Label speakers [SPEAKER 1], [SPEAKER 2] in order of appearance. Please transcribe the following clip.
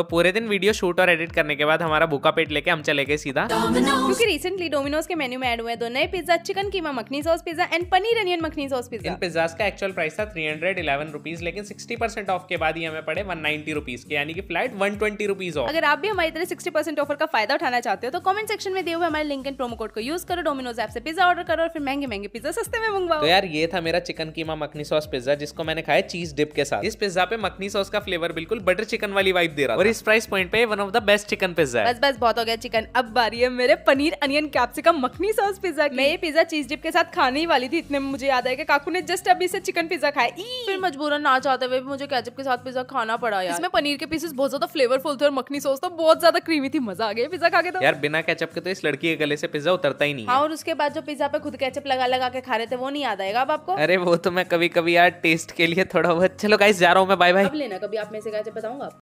[SPEAKER 1] तो पूरे दिन वीडियो शूट और एडिट करने के बाद हमारा भूखा पेट लेके हम चले गए सीधा
[SPEAKER 2] क्योंकि रिसेंटली डोमिनोज के मेन्यू में एड हुए दो नए pizza chicken keema makhani sauce pizza and paneer onion makhani sauce pizza
[SPEAKER 1] pizza का एक्चुअल प्राइस था थ्री हंड्रेड इलेवन रुपीज लेकिन सिक्सटी परसेंट ऑफ के बाद ही हमें पड़े वन नाइनटी रुपीज के यानी कि फ्लाइट वन ट्वेंटी रुपीज हो अगर
[SPEAKER 2] आप भी हमारी तरह सिक्सटी परसेंट ऑफर का फायदा उठाना चाहते हो तो कमेंट सेक्शन में दिए हुए हमारे लिंक एंड प्रोमो कोड को यूज करो डोमिनोज ऐप से पिज्जा ऑर्डर करो और फिर महंगे महंगे पिज्जा सस्ते में मंगवाओ तो
[SPEAKER 1] यार ये था मेरा chicken keema makhani sauce pizza जिसको मैंने खाया चीज डिप के साथ इस पिज्जा पे मखनी सॉस का फ्लेवर बिल्कुल बटर चिकन वाली वाइफ दे रहा है इस प्राइस पॉइंट पे one of the best chicken pizza बस
[SPEAKER 2] बस बहुत हो गया चिकन अब बारी है मेरे paneer onion capsicum makhani sauce pizza मैं ये पिज्जा चीज डिप के साथ खाने ही वाली थी इतने मुझे याद आया कि काकू ने जस्ट अभी से चिकन पिज्जा खाया फिर मजबूरन ना चाहते हुए मुझे कैचअप के साथ पिज्जा खाना पड़ा यार इसमें पनीर के पीसेस बहुत ज्यादा फ्लेवरफुल थे और मखनी सॉस तो बहुत ज्यादा क्रीमी थी मजा आ गया पिज्जा खा के तो यार
[SPEAKER 1] बिना कैचअप के तो इस लड़की के गले से पिज्जा उतरता ही नहीं हाँ
[SPEAKER 2] और उसके बाद जो पिज्जा पे खुद कैचअप लगा लगा के खा रहे थे वो नहीं याद आएगा अब आपको
[SPEAKER 1] अरे वो तो मैं कभी कभी यार टेस्ट के लिए थोड़ा बहुत चलो गाइस जा रहा हूँ मैं बाय बाय
[SPEAKER 2] लेना कभी आप मेरे से कैचअप बताऊंगा